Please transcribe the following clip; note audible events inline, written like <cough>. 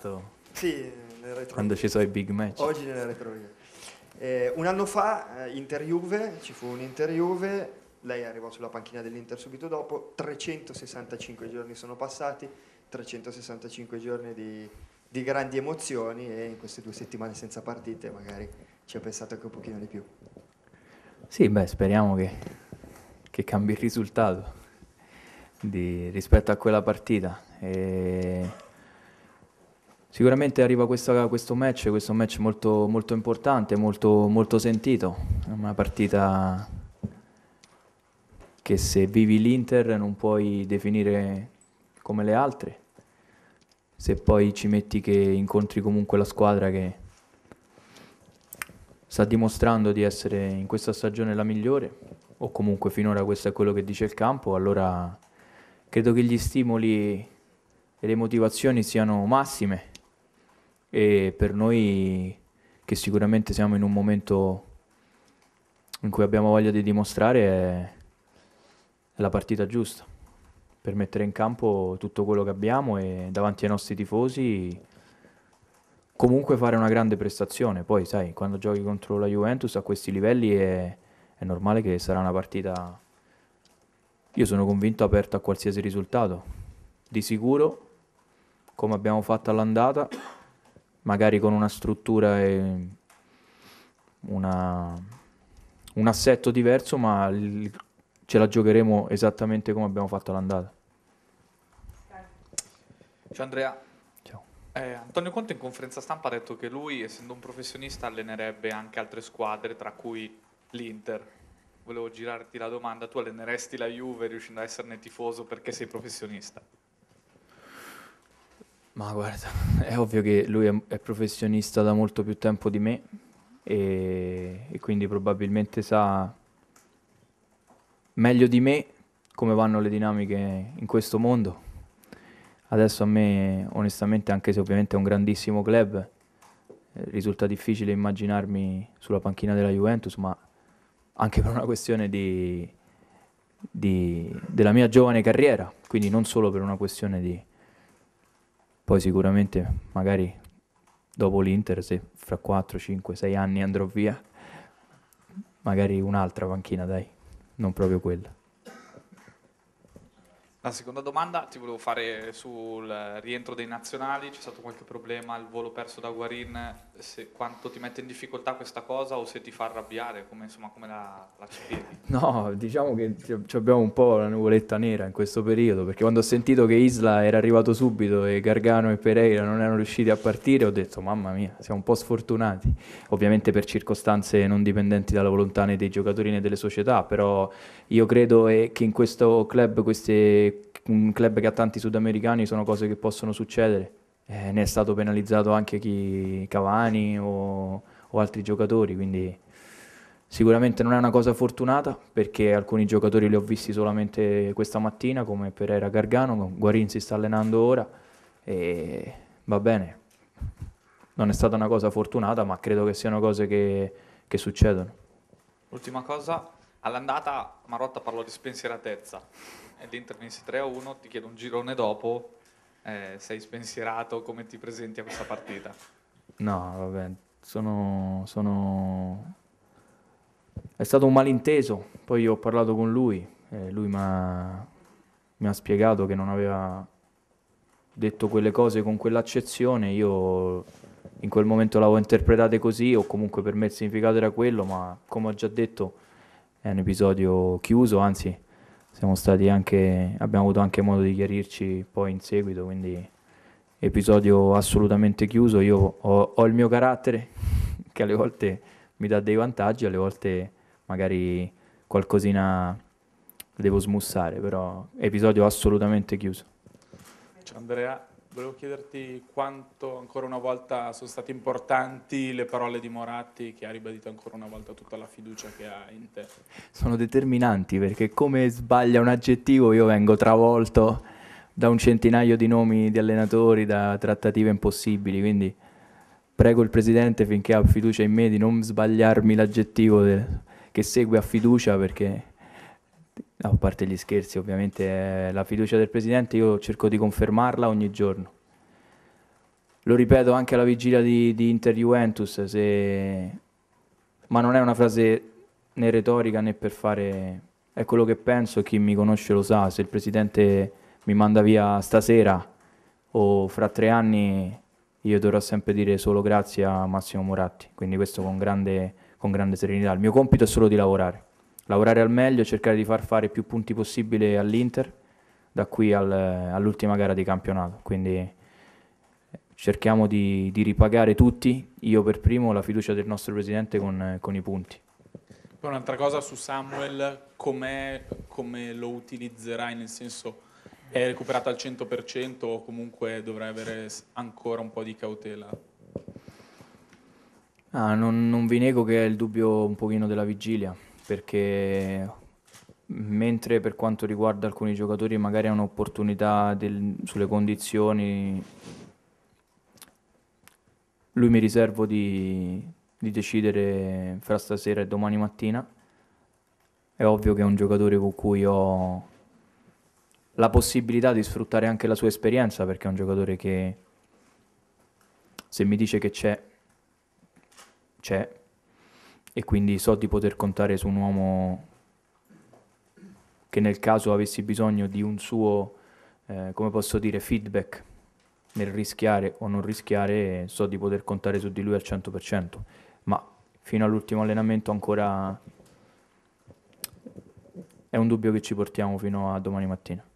segnato sì, quando ci sono i big match. Oggi nelle retrolinea. Eh, un anno fa, eh, Inter-Juve, ci fu un Inter-Juve, lei arrivò sulla panchina dell'Inter subito dopo, 365 giorni sono passati, 365 giorni di, di grandi emozioni e in queste due settimane senza partite magari ci ha pensato anche un pochino di più. Sì, beh, speriamo che, che cambi il risultato di, rispetto a quella partita. E Sicuramente arriva questa, questo match, questo match molto, molto importante, molto, molto sentito, una partita che se vivi l'Inter non puoi definire come le altre, se poi ci metti che incontri comunque la squadra che sta dimostrando di essere in questa stagione la migliore, o comunque finora questo è quello che dice il campo, allora credo che gli stimoli e le motivazioni siano massime e per noi che sicuramente siamo in un momento in cui abbiamo voglia di dimostrare è, è la partita giusta per mettere in campo tutto quello che abbiamo e davanti ai nostri tifosi comunque fare una grande prestazione. Poi sai, quando giochi contro la Juventus a questi livelli è, è normale che sarà una partita, io sono convinto, aperta a qualsiasi risultato. Di sicuro, come abbiamo fatto all'andata, magari con una struttura e una, un assetto diverso, ma il, ce la giocheremo esattamente come abbiamo fatto l'andata. Ciao Andrea. Eh, Antonio Conte in conferenza stampa ha detto che lui, essendo un professionista, allenerebbe anche altre squadre, tra cui l'Inter. Volevo girarti la domanda, tu alleneresti la Juve riuscendo a esserne tifoso perché sei professionista? Ma guarda, <laughs> è ovvio che lui è, professionista da molto più tempo di me e, e quindi probabilmente sa meglio di me come vanno le dinamiche in questo mondo. Adesso a me, onestamente, anche se ovviamente è un grandissimo club, eh, risulta difficile immaginarmi sulla panchina della Juventus, ma anche per una questione di, di, della mia giovane carriera, quindi non solo per una questione di, poi sicuramente magari dopo l'Inter, se fra 4, 5, 6 anni andrò via, magari un'altra panchina, dai, non proprio quella. La seconda domanda ti volevo fare sul rientro dei nazionali, c'è stato qualche problema il volo perso da Guarin, se, quanto ti mette in difficoltà questa cosa o se ti fa arrabbiare, come, insomma, come la, la spieghi? No, diciamo che abbiamo un po' la nuvoletta nera in questo periodo, perché quando ho sentito che Isla era arrivato subito e Gargano e Pereira non erano riusciti a partire ho detto mamma mia, siamo un po' sfortunati, ovviamente per circostanze non dipendenti dalla volontà né dei giocatori né delle società, però io credo eh, che in questo club, questi, un club che ha tanti sudamericani, sono cose che possono succedere. Eh, ne è stato penalizzato anche chi Cavani o, o altri giocatori, quindi sicuramente non è una cosa fortunata perché alcuni giocatori li ho visti solamente questa mattina come Pereira Gargano, Guarin si sta allenando ora e va bene, non è stata una cosa fortunata ma credo che siano cose che, che succedono. Ultima cosa, All'andata Marotta parlò di spensieratezza e l'Inter vinse 3-1, ti chiedo un girone dopo, eh, sei spensierato, come ti presenti a questa partita? No, vabbè, sono, sono... È stato un malinteso, poi ho parlato con lui, eh, lui mi ha spiegato che non aveva detto quelle cose con quell'accezione, io in quel momento l'avevo interpretata così o comunque per me il significato era quello, ma come ho già detto è un episodio chiuso, anzi anche, abbiamo avuto anche modo di chiarirci poi in seguito, quindi episodio assolutamente chiuso. Io ho, ho il mio carattere <laughs> che alle volte mi dà dei vantaggi, alle volte magari qualcosina devo smussare, però episodio assolutamente chiuso. Ciao Andrea, Volevo chiederti quanto ancora una volta sono state importanti le parole di Moratti che ha ribadito ancora una volta tutta la fiducia che ha in te. Sono determinanti perché come sbaglia un aggettivo io vengo travolto da un centinaio di nomi di allenatori, da trattative impossibili, quindi prego il presidente finché ha fiducia in me di non sbagliarmi l'aggettivo che segue a fiducia perché a parte gli scherzi, ovviamente eh, la fiducia del Presidente io cerco di confermarla ogni giorno. Lo ripeto anche alla vigilia di, di Inter-Juventus, se... ma non è una frase né retorica né per fare... È quello che penso, chi mi conosce lo sa, se il Presidente mi manda via stasera o fra tre anni io dovrò sempre dire solo grazie a Massimo Moratti, quindi questo con grande, con grande serenità. Il mio compito è solo di lavorare lavorare al meglio e cercare di far fare più punti possibile all'Inter da qui al, all'ultima gara di campionato. Quindi eh, cerchiamo di, di, ripagare tutti, io per primo, la fiducia del nostro presidente con, con i punti. Poi un'altra cosa su Samuel, come lo utilizzerai? Nel senso, è recuperato al 100% o comunque dovrai avere ancora un po' di cautela? Ah, non, non vi nego che è il dubbio un pochino della vigilia perché mentre per quanto riguarda alcuni giocatori magari è un'opportunità del, sulle condizioni, lui mi riservo di, di decidere fra stasera e domani mattina. È ovvio che è un giocatore con cui ho la possibilità di sfruttare anche la sua esperienza perché è un giocatore che se mi dice che c'è, c'è, e quindi so di poter contare su un uomo che nel caso avessi bisogno di un suo, eh, come posso dire, feedback nel rischiare o non rischiare, so di poter contare su di lui al 100%, ma fino all'ultimo allenamento ancora è un dubbio che ci portiamo fino a domani mattina.